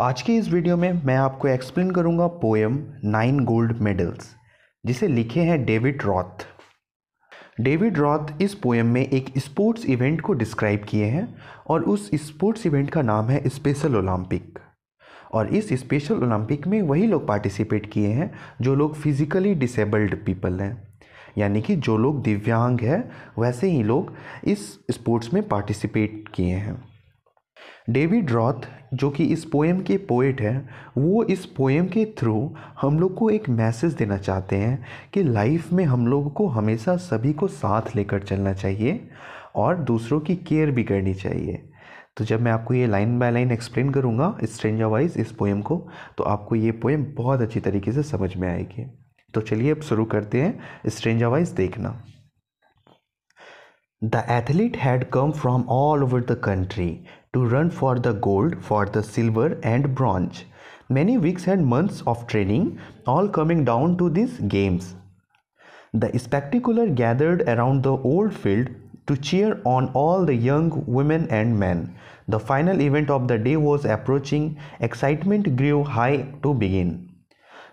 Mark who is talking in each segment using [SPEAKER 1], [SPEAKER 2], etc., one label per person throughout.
[SPEAKER 1] आज के इस वीडियो में मैं आपको एक्सप्लेन करूंगा पोएम नाइन गोल्ड मेडल्स जिसे लिखे हैं डेविड रॉथ डेविड रॉथ इस पोएम में एक स्पोर्ट्स इवेंट को डिस्क्राइब किए हैं और उस स्पोर्ट्स इवेंट का नाम है स्पेशल ओलंपिक और इस स्पेशल ओलंपिक में वही लोग पार्टिसिपेट किए हैं जो लोग फिज़िकली डिसेबल्ड पीपल हैं यानी कि जो लोग दिव्यांग है वैसे ही लोग इस स्पोर्ट्स में पार्टिसिपेट किए हैं डेविड रॉथ जो कि इस पोएम के पोइट हैं वो इस पोएम के थ्रू हम लोग को एक मैसेज देना चाहते हैं कि लाइफ में हम लोग को हमेशा सभी को साथ लेकर चलना चाहिए और दूसरों की केयर भी करनी चाहिए तो जब मैं आपको ये लाइन बाय लाइन एक्सप्लेन करूँगा स्ट्रेंजर वाइज इस पोएम को तो आपको ये पोएम बहुत अच्छी तरीके से समझ में आएगी तो चलिए अब शुरू करते हैं स्ट्रेंजर वाइज देखना the athlete had come from all over the country to run for the gold, for the silver, and bronze. Many weeks and months of training, all coming down to these games. The spectacular gathered around the old field to cheer on all the young women and men. The final event of the day was approaching. Excitement grew high to begin.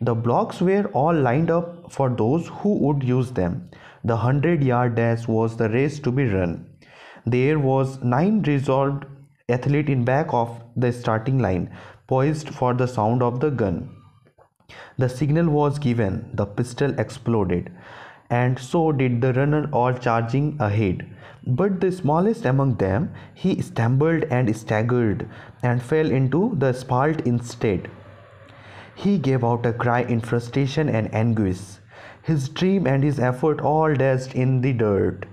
[SPEAKER 1] The blocks were all lined up for those who would use them. The 100 yard dash was the race to be run. There was nine resolved athlete in back of the starting line, poised for the sound of the gun. The signal was given, the pistol exploded, and so did the runner all charging ahead. But the smallest among them, he stumbled and staggered and fell into the spalt instead. He gave out a cry in frustration and anguish. His dream and his effort all dashed in the dirt.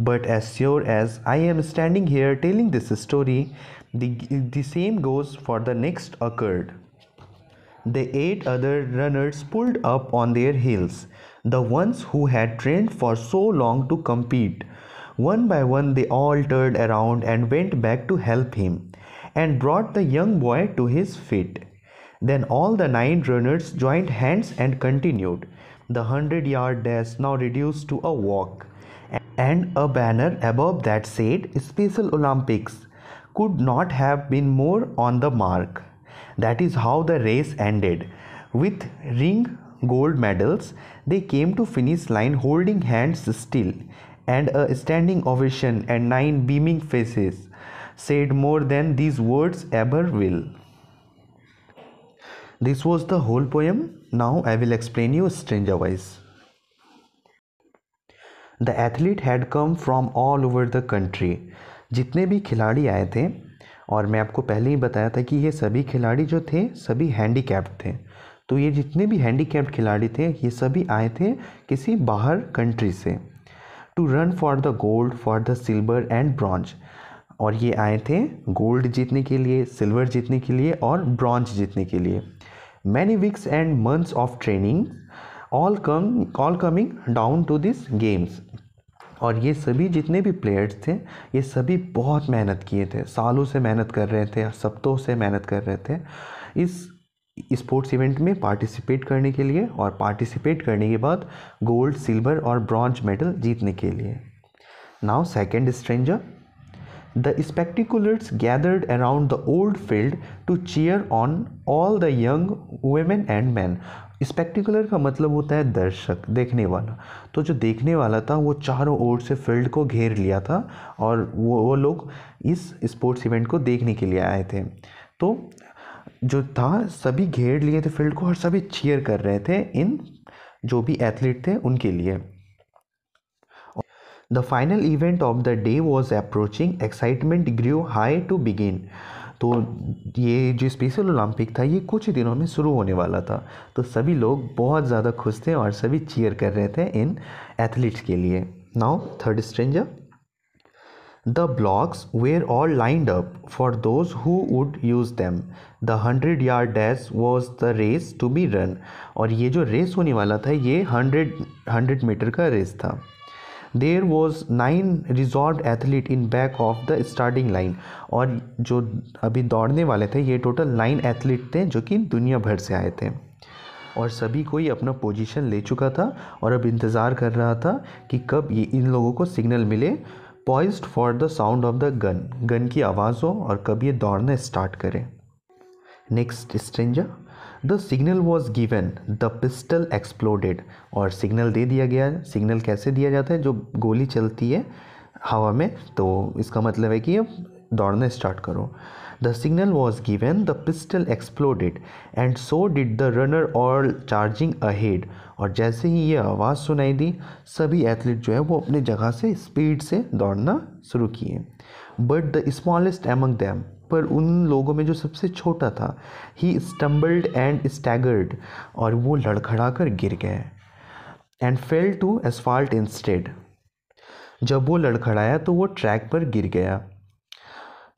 [SPEAKER 1] But as sure as I am standing here telling this story, the, the same goes for the next occurred. The eight other runners pulled up on their heels, the ones who had trained for so long to compete. One by one, they all turned around and went back to help him and brought the young boy to his feet. Then all the nine runners joined hands and continued. The 100 yard dash now reduced to a walk and a banner above that said Special Olympics could not have been more on the mark. That is how the race ended. With ring gold medals, they came to finish line holding hands still and a standing ovation and nine beaming faces said more than these words ever will. This was the whole poem. Now I will explain you strangerwise. The athlete had come from all over the country जितने भी खिलाड़ी आए थे और मैं आपको पहले ही बताया था कि ये सभी खिलाड़ी जो थे सभी हैंडीकैप्ड थे तो ये जितने भी हैंडीकैप्ड खिलाड़ी थे ये सभी आए थे किसी बाहर कंट्री से to run for the gold for the silver and bronze और ये आए थे गोल्ड जीतने के लिए सिल्वर जीतने के लिए और ब्रॉन्ज जीतने के लिए many weeks and months of training all come all coming down to this games और ये सभी जितने भी प्लेयर्स थे ये सभी बहुत मेहनत किए थे सालों से मेहनत कर रहे थे सप्तों से मेहनत कर रहे थे इस स्पोर्ट्स इवेंट में पार्टिसिपेट करने के लिए और पार्टिसिपेट करने के बाद गोल्ड सिल्वर और ब्रॉन्ज मेडल जीतने के लिए now second stanza the spectators gathered around the old field to cheer on all the young women and man spectator का मतलब होता है दर्शक देखने वाला तो जो देखने वाला था वो चारों ओर से फील्ड को घेर लिया था और वो वो लोग इस स्पोर्ट्स इवेंट को देखने के लिए आए थे तो जो था सभी घेर लिए थे फील्ड को और सभी चीयर कर रहे थे इन जो भी एथलीट थे उनके लिए the final event of the day was approaching excitement grow high to begin तो ये जो स्पेशल ओलंपिक था ये कुछ ही दिनों में शुरू होने वाला था तो सभी लोग बहुत ज़्यादा खुश थे और सभी चीयर कर रहे थे इन एथलीट्स के लिए now third stanza the blocks were all lined up for those who would use them the hundred yard dash was the race to be run और ये जो रेस होने वाला था ये हंड्रेड हंड्रेड मीटर का रेस था there was nine reserve athlete in back of the starting line और जो अभी दौड़ने वाले थे ये टोटल नाइन एथलीट थे जो कि दुनिया भर से आए थे और सभी कोई अपना पोजीशन ले चुका था और अब इंतज़ार कर रहा था कि कब ये इन लोगों को सिग्नल मिले poised for the sound of the gun gun की आवाज़ हो और कब ये दौड़ना स्टार्ट करें next stanza the signal was given the pistol exploded और सिग्नल दे दिया गया सिग्नल कैसे दिया जाता है जो गोली चलती है हवा में तो इसका मतलब है कि अब दौड़ना स्टार्ट करो the signal was given the pistol exploded and so did the runner all charging ahead और जैसे ही ये आवाज़ सुनाई दी सभी एथलीट जो है वो अपने जगह से स्पीड से दौड़ना शुरू किए but the smallest among them पर उन लोगों में जो सबसे छोटा था ही स्टम्बल्ड एंड स्टैगर्ड और वो लड़खड़ा कर गिर गए and fell to asphalt instead जब वो लड़खड़ाया तो वो ट्रैक पर गिर गया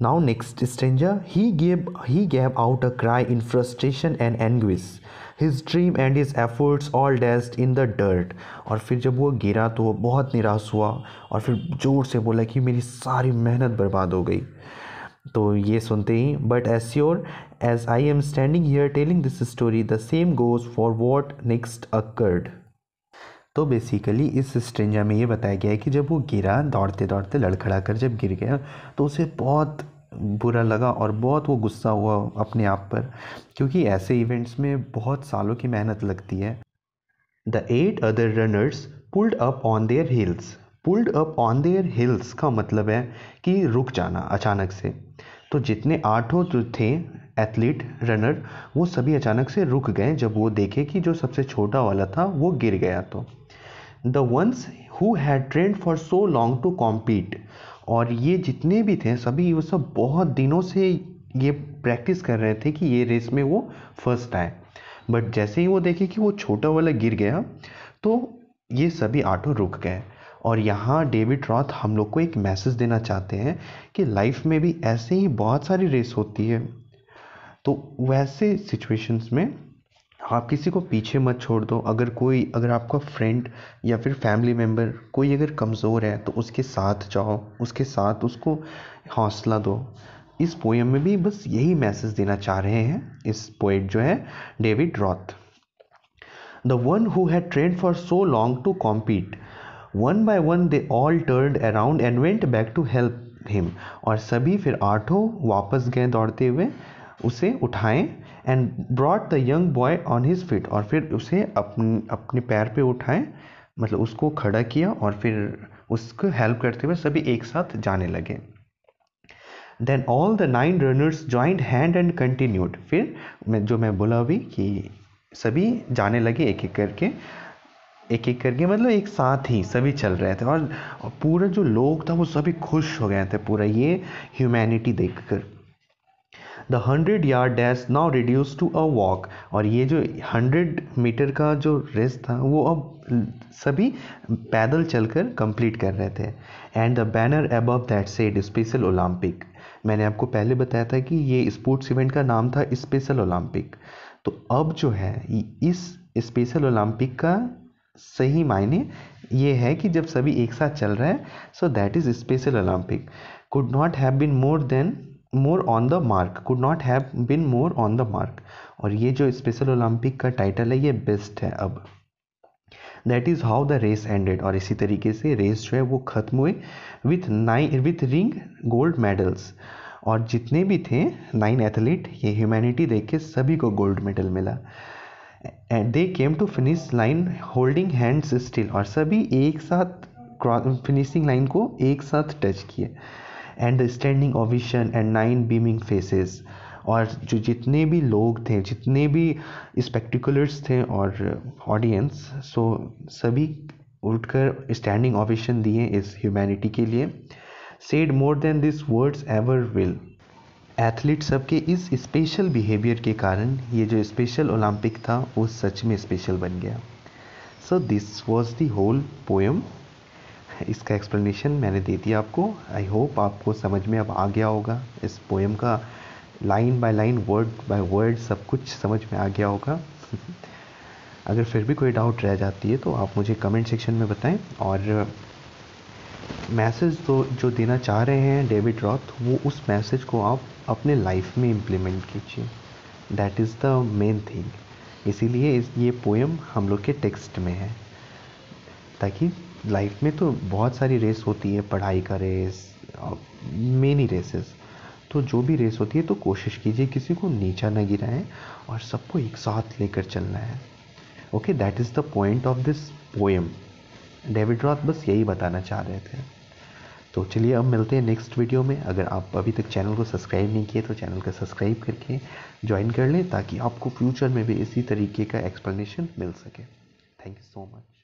[SPEAKER 1] now next stanza he gave he gave out a cry in frustration and anguish his dream and his efforts all dashed in the dirt और फिर जब वो गिरा तो वो बहुत निराश हुआ और फिर ज़ोर से बोला कि मेरी सारी मेहनत बर्बाद हो गई तो ये सुनते ही but as sure as I am standing here telling this story the same goes for what next occurred तो बेसिकली इस स्ट्रेंजा में ये बताया गया है कि जब वो गिरा दौड़ते दौड़ते लड़खड़ा कर जब गिर गया तो उसे बहुत बुरा लगा और बहुत वो गुस्सा हुआ अपने आप पर क्योंकि ऐसे इवेंट्स में बहुत सालों की मेहनत लगती है the eight other runners pulled up on their heels pulled up on their heels का मतलब है कि रुक जाना अचानक से तो जितने आठों जो थे एथलीट रनर वो सभी अचानक से रुक गए जब वो देखे कि जो सबसे छोटा वाला था वो गिर गया तो the ones who had train for so long to compete और ये जितने भी थे सभी वो सब बहुत दिनों से ये प्रैक्टिस कर रहे थे कि ये रेस में वो फर्स्ट आए बट जैसे ही वो देखे कि वो छोटा वाला गिर गया तो ये सभी आठों रुक गए और यहाँ डेविड रॉथ हम लोग को एक मैसेज देना चाहते हैं कि लाइफ में भी ऐसे ही बहुत सारी रेस होती है तो वैसे सिचुएशंस में आप किसी को पीछे मत छोड़ दो अगर कोई अगर आपका फ्रेंड या फिर फैमिली मेम्बर कोई अगर कमज़ोर है तो उसके साथ जाओ उसके साथ उसको हौसला दो इस पोएम में भी बस यही मैसेज देना चाह रहे हैं इस पोएट जो है David Roth the one who had trained for so long to compete one by one they all turn around and went back to help him और सभी फिर आठों वापस गए दौड़ते हुए उसे उठाएं and brought the young boy on his feet और फिर उसे अपने अपने पैर पे उठाएं मतलब उसको खड़ा किया और फिर उसको हेल्प करते हुए सभी एक साथ जाने लगे then all the nine runners joined hand and continued फिर मैं जो मैं बोला अभी कि सभी जाने लगे एक एक करके एक एक करके मतलब एक साथ ही सभी चल रहे थे और पूरा जो लोग था वो सभी खुश हो गए थे पूरा ये ह्यूमैनिटी देखकर the hundred yard dash now reduce to a walk और ये जो हंड्रेड मीटर का जो रेस था वो अब सभी पैदल चलकर कंप्लीट कर रहे थे and the banner above that said special Olympic मैंने आपको पहले बताया था कि ये स्पोर्ट्स इवेंट का नाम था स्पेशल ओलंपिक तो अब जो है इस स्पेशल ओलंपिक का सही मायने ये है कि जब सभी एक साथ चल रहे हैं so that is special Olympic could not have been more than more on the mark could not have been more on the mark और ये जो स्पेशल ओलंपिक का टाइटल है ये बेस्ट है अब that is how the race ended और इसी तरीके से रेस जो है वो ख़त्म हुए with nine with ring gold medals और जितने भी थे नाइन एथलीट ये ह्यूमैनिटी देख के सभी को गोल्ड मेडल मिला and they came to finish line holding hands still और सभी एक साथ फिनिशिंग लाइन को एक साथ टच किए and the standing ovation and nine beaming faces और जो जितने भी लोग थे जितने भी स्पेक्टिकुलर्स थे और ऑडियंस सो सभी उठकर स्टैंडिंग ऑविशन दिए इस ह्यूमैनिटी के लिए said more than this words ever will athlete सब के इस स्पेशल बिहेवियर के कारण ये जो स्पेशल ओलंपिक था वो सच में स्पेशल बन गया so this was the whole poem इसका एक्सप्लेनेशन मैंने दे दिया आपको आई होप आपको समझ में अब आ गया होगा इस पोएम का line by line word by word सब कुछ समझ में आ गया होगा अगर फिर भी कोई डाउट रह जाती है तो आप मुझे कमेंट सेक्शन में बताएं और मैसेज तो जो देना चाह रहे हैं डेविड रॉथ वो उस मैसेज को आप अपने लाइफ में इम्प्लीमेंट कीजिए that is the main thing इसीलिए इस ये पोएम हम लोग के टेक्स्ट में है ताकि लाइफ में तो बहुत सारी रेस होती है पढ़ाई का रेस मेनी रेसेस तो जो भी रेस होती है तो कोशिश कीजिए किसी को नीचा ना गिराएं और सबको एक साथ लेकर चलना है okay that is the point of this poem David Roth बस यही बताना चाह रहे थे तो चलिए अब मिलते हैं नेक्स्ट वीडियो में अगर आप अभी तक चैनल को सब्सक्राइब नहीं किए तो चैनल को सब्सक्राइब करके ज्वाइन कर लें ताकि आपको फ्यूचर में भी इसी तरीके का एक्सप्लेनेशन मिल सके थैंक यू सो मच